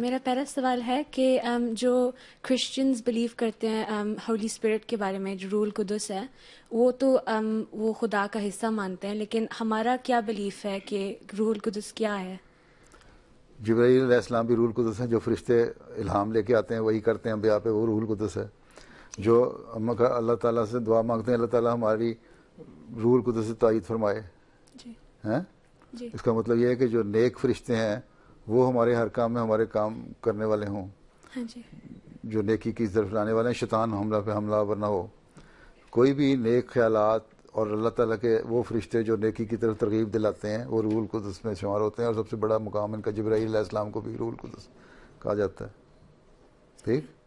मेरा पहला सवाल है कि जो क्रिश्चियंस बिलीव करते हैं होली स्पिरिट के बारे में जो रूल कुदस है वो तो वो खुदा का हिस्सा मानते हैं लेकिन हमारा क्या बिलीफ है कि रूल कुदस क्या है जब्राईसम भी रूल कुदस हैं जो फरिश्ते इल्हाम लेके आते हैं वही करते हैं अम्बिया पे वो रूल कुदस है जो अल्लाह ताला से दुआ मांगते हैं अल्लाह ताला हमारी रूल कुदस से तइद फरमाए जी हैं इसका मतलब ये है कि जो नेक फरिश्ते हैं وہ ہمارے ہر کام میں ہمارے کام کرنے والے ہوں ہاں جی۔ جو نیکی کی طرف لانے والے ہیں شیطان حملہ پہ حملہ ورنہ ہو کوئی بھی نیک خیالات اور اللہ تعالیٰ کے وہ فرشتے جو نیکی کی طرف ترغیب دلاتے ہیں وہ رول قدس میں شمار ہوتے ہیں اور سب سے بڑا مقام ان کا جبرائیل علیہ السلام کو بھی رول قدس کہا جاتا ہے ٹھیک